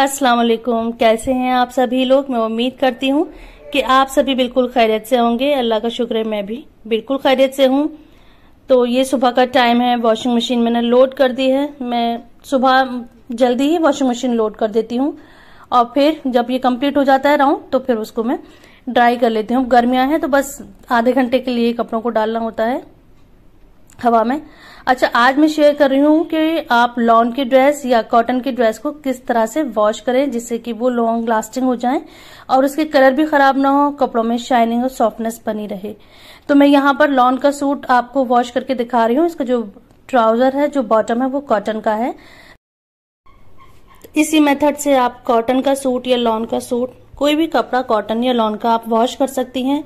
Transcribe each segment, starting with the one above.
अस्सलाम वालेकुम कैसे हैं आप सभी लोग मैं उम्मीद करती हूँ कि आप सभी बिल्कुल खैरियत से होंगे अल्लाह का शुक्र है मैं भी बिल्कुल खैरियत से हूँ तो ये सुबह का टाइम है वॉशिंग मशीन मैंने लोड कर दी है मैं सुबह जल्दी ही वॉशिंग मशीन लोड कर देती हूँ और फिर जब ये कंप्लीट हो जाता है राउंड तो फिर उसको मैं ड्राई कर लेती हूँ गर्मियाँ हैं तो बस आधे घंटे के लिए कपड़ों को डालना होता है हवा में अच्छा आज मैं शेयर कर रही हूँ कि आप लॉन की ड्रेस या कॉटन की ड्रेस को किस तरह से वॉश करें जिससे कि वो लॉन्ग लास्टिंग हो जाए और उसके कलर भी खराब ना हो कपड़ों में शाइनिंग और सॉफ्टनेस बनी रहे तो मैं यहाँ पर लॉन का सूट आपको वॉश करके दिखा रही हूँ इसका जो ट्राउजर है जो बॉटम है वो कॉटन का है इसी मेथड से आप कॉटन का सूट या लॉन का सूट कोई भी कपड़ा कॉटन या लॉन का आप वॉश कर सकती हैं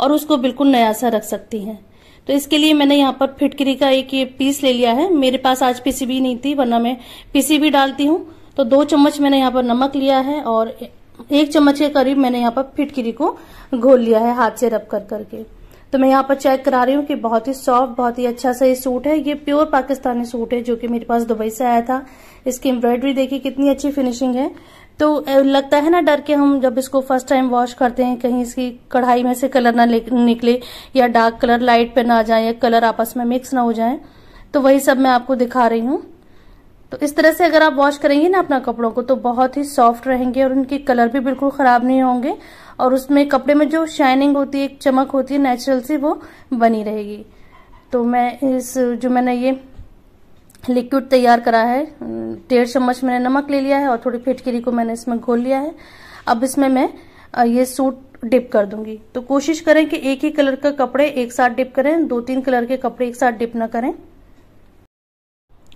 और उसको बिल्कुल नया सा रख सकती हैं तो इसके लिए मैंने यहाँ पर फिटकरी का एक ये पीस ले लिया है मेरे पास आज पीसीबी नहीं थी वरना मैं पीसीबी डालती हूँ तो दो चम्मच मैंने यहाँ पर नमक लिया है और एक चम्मच के करीब मैंने यहाँ पर फिटकरी को घोल लिया है हाथ से रब कर करके तो मैं यहाँ पर चेक करा रही हूँ कि बहुत ही सॉफ्ट बहुत ही अच्छा सा ये सूट है ये प्योर पाकिस्तानी सूट है जो कि मेरे पास दुबई से आया था इसकी एम्ब्रॉयडरी देखिए कितनी अच्छी फिनिशिंग है तो लगता है ना डर के हम जब इसको फर्स्ट टाइम वॉश करते हैं कहीं इसकी कढ़ाई में से कलर ना निकले या डार्क कलर लाइट पे ना आ जाए या कलर आपस में मिक्स ना हो जाए तो वही सब मैं आपको दिखा रही हूँ तो इस तरह से अगर आप वॉश करेंगे ना अपना कपड़ों को तो बहुत ही सॉफ्ट रहेंगे और उनके कलर भी बिल्कुल खराब नहीं होंगे और उसमें कपड़े में जो शाइनिंग होती है एक चमक होती है नेचुरल सी वो बनी रहेगी तो मैं इस जो मैंने ये लिक्विड तैयार करा है डेढ़ चम्मच मैंने नमक ले लिया है और थोड़ी फिटकिरी को मैंने इसमें घोल लिया है अब इसमें मैं ये सूट डिप कर दूंगी तो कोशिश करें कि एक ही कलर का कपड़े एक साथ डिप करें दो तीन कलर के कपड़े एक साथ डिप ना करें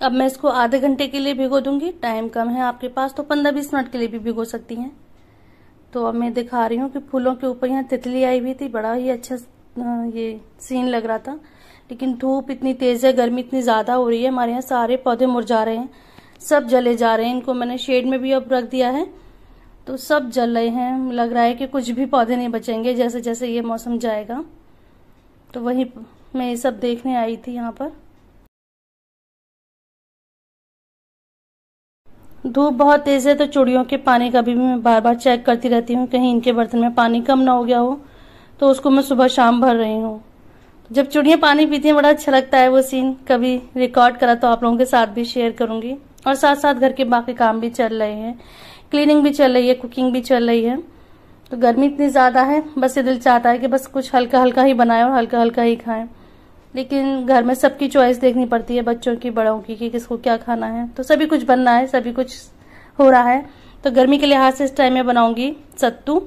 अब मैं इसको आधे घंटे के लिए भिगो दूंगी टाइम कम है आपके पास तो पंद्रह बीस मिनट के लिए भी भिगो सकती हैं तो अब मैं दिखा रही हूँ कि फूलों के ऊपर यहाँ तितली आई हुई थी बड़ा ही अच्छा ये सीन लग रहा था लेकिन धूप इतनी तेज़ है गर्मी इतनी ज़्यादा हो रही है हमारे यहाँ सारे पौधे मुरझा रहे हैं सब जले जा रहे हैं इनको मैंने शेड में भी अब रख दिया है तो सब जल रहे हैं लग रहा है कि कुछ भी पौधे नहीं बचेंगे जैसे जैसे ये मौसम जाएगा तो वहीं मैं ये सब देखने आई थी यहाँ पर धूप बहुत तेज है तो चूड़ियों के पानी का भी मैं बार बार चेक करती रहती हूँ कहीं इनके बर्तन में पानी कम ना हो गया हो तो उसको मैं सुबह शाम भर रही हूँ जब चुड़िया पानी पीती हैं बड़ा अच्छा लगता है वो सीन कभी रिकॉर्ड करा तो आप लोगों के साथ भी शेयर करूंगी और साथ साथ घर के बाकी काम भी चल रहे हैं क्लीनिंग भी चल रही है कुकिंग भी चल रही है तो गर्मी इतनी ज़्यादा है बस ये दिल चाहता है कि बस कुछ हल्का हल्का ही बनाए और हल्का हल्का ही खाएं लेकिन घर में सबकी चॉइस देखनी पड़ती है बच्चों की बड़ों की कि किसको क्या खाना है तो सभी कुछ बनना है सभी कुछ हो रहा है तो गर्मी के लिहाज से इस टाइम में बनाऊंगी सत्तू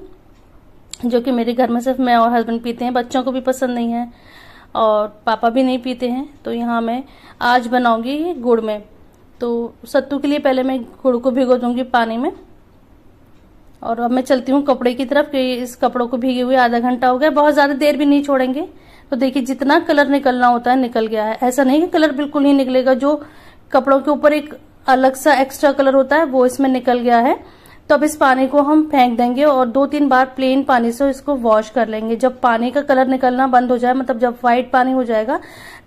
जो कि मेरे घर में सिर्फ मैं और हस्बैंड पीते हैं बच्चों को भी पसंद नहीं है और पापा भी नहीं पीते हैं तो यहाँ मैं आज बनाऊंगी गुड़ में तो सत्तू के लिए पहले मैं गुड़ को भिगो दूंगी पानी में और अब मैं चलती हूँ कपड़े की तरफ कि इस कपड़ों को भीगे हुए आधा घंटा हो गया बहुत ज़्यादा देर भी नहीं छोड़ेंगे तो देखिए जितना कलर निकलना होता है निकल गया है ऐसा नहीं कि कलर बिल्कुल ही निकलेगा जो कपड़ों के ऊपर एक अलग सा एक्स्ट्रा कलर होता है वो इसमें निकल गया है तो अब इस पानी को हम फेंक देंगे और दो तीन बार प्लेन पानी से इसको वॉश कर लेंगे जब पानी का कलर निकलना बंद हो जाए मतलब जब व्हाइट पानी हो जाएगा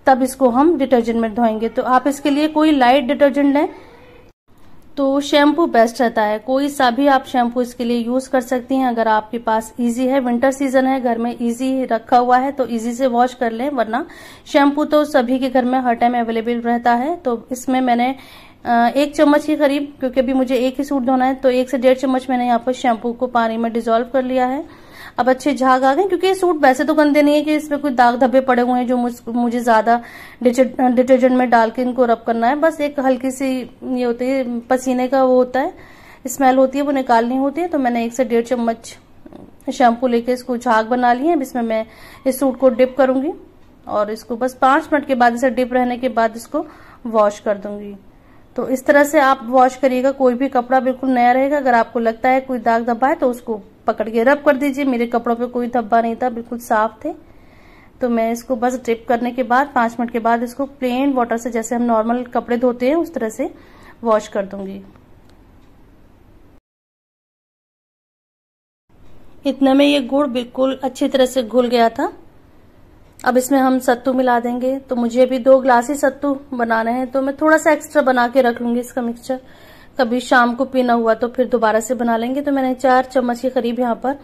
तब इसको हम डिटर्जेंट में धोएंगे तो आप इसके लिए कोई लाइट डिटर्जेंट लें तो शैम्पू बेस्ट रहता है कोई सा भी आप शैम्पू इसके लिए यूज कर सकती हैं अगर आपके पास इजी है विंटर सीजन है घर में इजी रखा हुआ है तो इजी से वॉश कर लें वरना शैम्पू तो सभी के घर में हर टाइम अवेलेबल रहता है तो इसमें मैंने एक चम्मच के करीब क्योंकि अभी मुझे एक ही सूट धोना है तो एक से डेढ़ चम्मच मैंने यहाँ पर शैम्पू को पानी में डिजोल्व कर लिया है अब अच्छे झाग आ गए क्योंकि ये सूट वैसे तो गंदे नहीं है कि इसमें कोई दाग धब्बे पड़े हुए हैं जो मुझे ज्यादा डिटर्जेंट में डाल के इनको रब करना है बस एक हल्की सी ये होती है पसीने का वो होता है स्मेल होती है वो निकालनी होती है तो मैंने एक से डेढ़ चम्मच शैम्पू लेके इसको झाग बना ली है इसमें मैं इस सूट को डिप करूंगी और इसको बस पांच मिनट के बाद इसे डिप रहने के बाद इसको वॉश कर दूंगी तो इस तरह से आप वॉश करिएगा कोई भी कपड़ा बिल्कुल नया रहेगा अगर आपको लगता है कोई दाग धब्बा है तो उसको पकड़ के रब कर दीजिए मेरे कपड़ों पे कोई धब्बा नहीं था बिल्कुल साफ थे तो मैं इसको बस ड्रिप करने के बाद पांच मिनट के बाद इसको प्लेन वाटर से जैसे हम नॉर्मल कपड़े धोते हैं उस तरह से वॉश कर दूंगी इतने में ये गुड़ बिल्कुल अच्छी तरह से घुल गया था अब इसमें हम सत्तू मिला देंगे तो मुझे अभी दो ग्लास ही सत्तू बनाने हैं तो मैं थोड़ा सा एक्स्ट्रा बना के रख लूंगी इसका मिक्सचर कभी शाम को पीना हुआ तो फिर दोबारा से बना लेंगे तो मैंने चार चम्मच के करीब यहाँ पर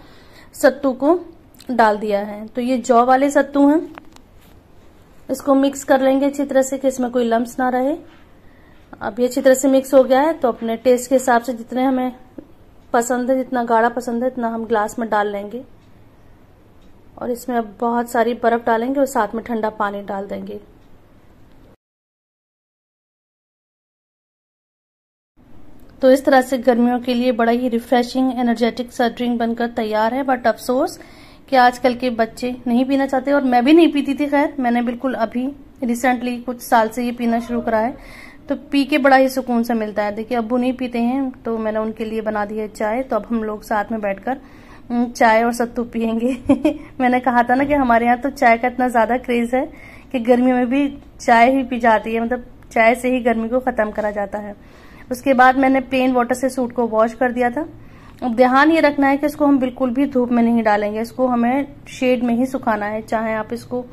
सत्तू को डाल दिया है तो ये जौ वाले सत्तू हैं इसको मिक्स कर लेंगे अच्छी तरह से कि इसमें कोई लम्ब ना रहे अब ये अच्छी तरह से मिक्स हो गया है तो अपने टेस्ट के हिसाब से जितने हमें पसंद है जितना गाढ़ा पसंद है इतना हम ग्लास में डाल लेंगे और इसमें अब बहुत सारी बर्फ़ डालेंगे और साथ में ठंडा पानी डाल देंगे तो इस तरह से गर्मियों के लिए बड़ा ही रिफ्रेशिंग एनर्जेटिक सा ड्रिंक बनकर तैयार है बट अफसोस कि आजकल के बच्चे नहीं पीना चाहते और मैं भी नहीं पीती थी खैर मैंने बिल्कुल अभी रिसेंटली कुछ साल से ये पीना शुरू करा है तो पी के बड़ा ही सुकून सा मिलता है देखिए अबू नहीं पीते हैं तो मैंने उनके लिए बना दी है चाय तो अब हम लोग साथ में बैठकर हम्म, चाय और सत्तू तो पियेंगे मैंने कहा था ना कि हमारे यहाँ तो चाय का इतना ज़्यादा क्रेज़ है कि गर्मी में भी चाय ही पी जाती है मतलब चाय से ही गर्मी को ख़त्म करा जाता है उसके बाद मैंने प्लेन वाटर से सूट को वॉश कर दिया था अब ध्यान ये रखना है कि इसको हम बिल्कुल भी धूप में नहीं डालेंगे इसको हमें शेड में ही सुखाना है चाहे आप इसको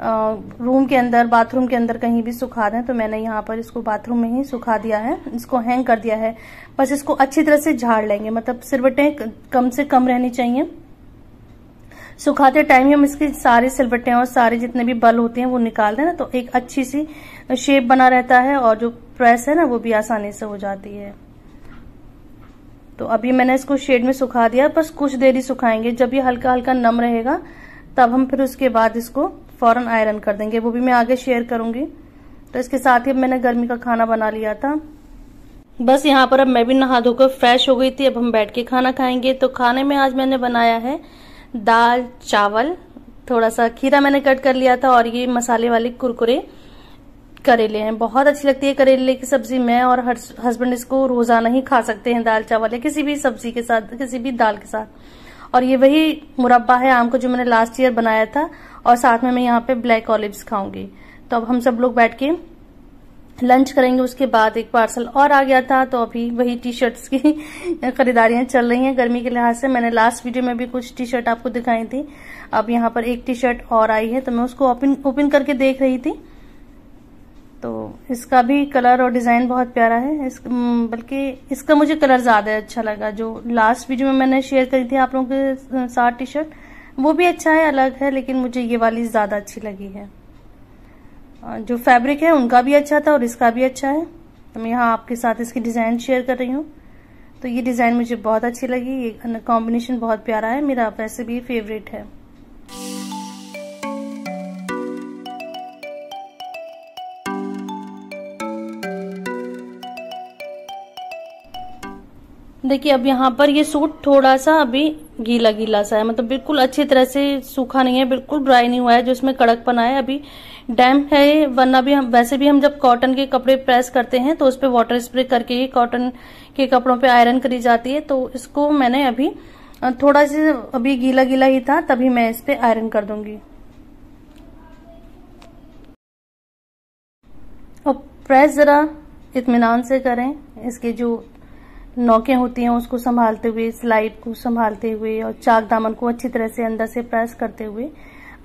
रूम के अंदर बाथरूम के अंदर कहीं भी सुखा दें तो मैंने यहाँ पर इसको बाथरूम में ही सुखा दिया है इसको हैंग कर दिया है बस इसको अच्छी तरह से झाड़ लेंगे मतलब सिलवटें कम से कम रहनी चाहिए सुखाते टाइम हम इसकी सारी सिलवटें और सारे जितने भी बल होते हैं वो निकाल देना तो एक अच्छी सी शेप बना रहता है और जो प्रेस है ना वो भी आसानी से हो जाती है तो अभी मैंने इसको शेड में सुखा दिया बस कुछ देर ही सुखाएंगे जब ये हल्का हल्का नम रहेगा तब हम फिर उसके बाद इसको फ़ौरन आयरन कर देंगे वो भी मैं आगे शेयर करूंगी तो इसके साथ ही अब मैंने गर्मी का खाना बना लिया था बस यहाँ पर अब मैं भी नहा धोकर फ्रेश हो गई थी अब हम बैठ के खाना खाएंगे तो खाने में आज मैंने बनाया है दाल चावल थोड़ा सा खीरा मैंने कट कर लिया था और ये मसाले वाले कुरकुरे करेले हैं बहुत अच्छी लगती है करेले की सब्जी मैं और हस्बैंड इसको रोजाना ही खा सकते हैं दाल चावल या किसी भी सब्जी के साथ किसी भी दाल के साथ और ये वही मुरब्बा है आम को जो मैंने लास्ट ईयर बनाया था और साथ में मैं यहाँ पे ब्लैक ऑलिव्स खाऊंगी तो अब हम सब लोग बैठ के लंच करेंगे उसके बाद एक पार्सल और आ गया था तो अभी वही टी शर्ट्स की खरीदारियां चल रही हैं गर्मी के लिहाज से मैंने लास्ट वीडियो में भी कुछ टी शर्ट आपको दिखाई थी अब यहाँ पर एक टी शर्ट और आई है तो मैं उसको ओपन ओपन करके देख रही थी तो इसका भी कलर और डिज़ाइन बहुत प्यारा है इस बल्कि इसका मुझे कलर ज़्यादा अच्छा लगा जो लास्ट वीडियो में मैंने शेयर करी थी आप लोगों के साथ टी शर्ट वो भी अच्छा है अलग है लेकिन मुझे ये वाली ज़्यादा अच्छी लगी है जो फैब्रिक है उनका भी अच्छा था और इसका भी अच्छा है तो मैं यहाँ आपके साथ इसकी डिज़ाइन शेयर कर रही हूँ तो ये डिज़ाइन मुझे बहुत अच्छी लगी ये कॉम्बिनेशन बहुत प्यारा है मेरा वैसे भी फेवरेट है देखिए अब यहाँ पर ये सूट थोड़ा सा अभी गीला गीला सा है मतलब बिल्कुल अच्छी तरह से सूखा नहीं है बिल्कुल ड्राई नहीं हुआ है जो इसमें कड़कपन है अभी डैम्प है वरना भी हम वैसे भी हम जब कॉटन के कपड़े प्रेस करते हैं तो उस पर वाटर स्प्रे करके ही कॉटन के कपड़ों पे आयरन करी जाती है तो इसको मैंने अभी थोड़ा सा अभी गीला गीला ही था तभी मैं इस पर आयरन कर दूंगी और प्रेस ज़रा इतमान से करें इसके जो नौकें होती हैं उसको संभालते हुए स्लाइड को संभालते हुए और चाक दामन को अच्छी तरह से अंदर से प्रेस करते हुए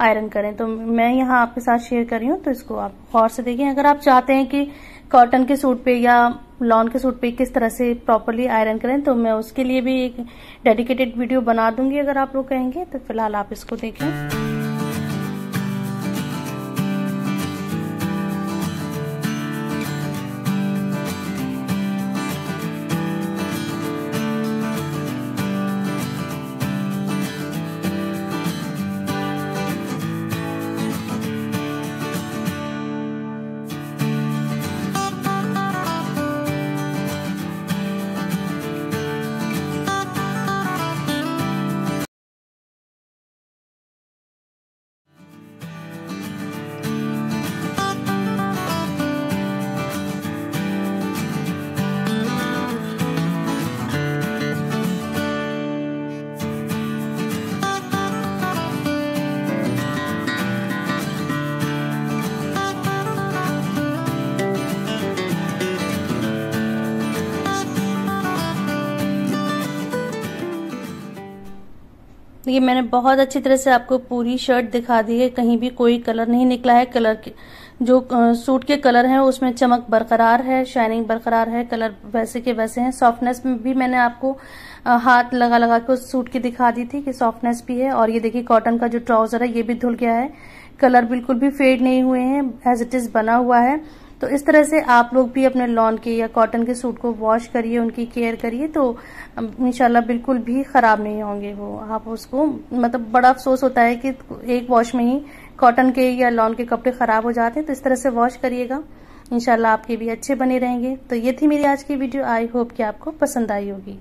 आयरन करें तो मैं यहाँ आपके साथ शेयर कर रही हूँ तो इसको आप गौर से देखें अगर आप चाहते हैं कि कॉटन के सूट पे या लॉन के सूट पे किस तरह से प्रॉपरली आयरन करें तो मैं उसके लिए भी एक डेडिकेटेड वीडियो बना दूंगी अगर आप लोग कहेंगे तो फिलहाल आप इसको देखें ये मैंने बहुत अच्छी तरह से आपको पूरी शर्ट दिखा दी है कहीं भी कोई कलर नहीं निकला है कलर के जो सूट के कलर हैं उसमें चमक बरकरार है शाइनिंग बरकरार है कलर वैसे के वैसे हैं सॉफ्टनेस में भी मैंने आपको हाथ लगा लगा के उस सूट की दिखा दी थी कि सॉफ्टनेस भी है और ये देखिए कॉटन का जो ट्राउजर है ये भी धुल गया है कलर बिल्कुल भी फेड नहीं हुए हैं एज इट इज बना हुआ है तो इस तरह से आप लोग भी अपने लॉन के या कॉटन के सूट को वॉश करिए उनकी केयर करिए तो इनशाला बिल्कुल भी ख़राब नहीं होंगे वो आप उसको मतलब बड़ा अफसोस होता है कि एक वॉश में ही कॉटन के या लॉन के कपड़े ख़राब हो जाते हैं तो इस तरह से वॉश करिएगा इनशाला आपके भी अच्छे बने रहेंगे तो ये थी मेरी आज की वीडियो आई होप कि आपको पसंद आई होगी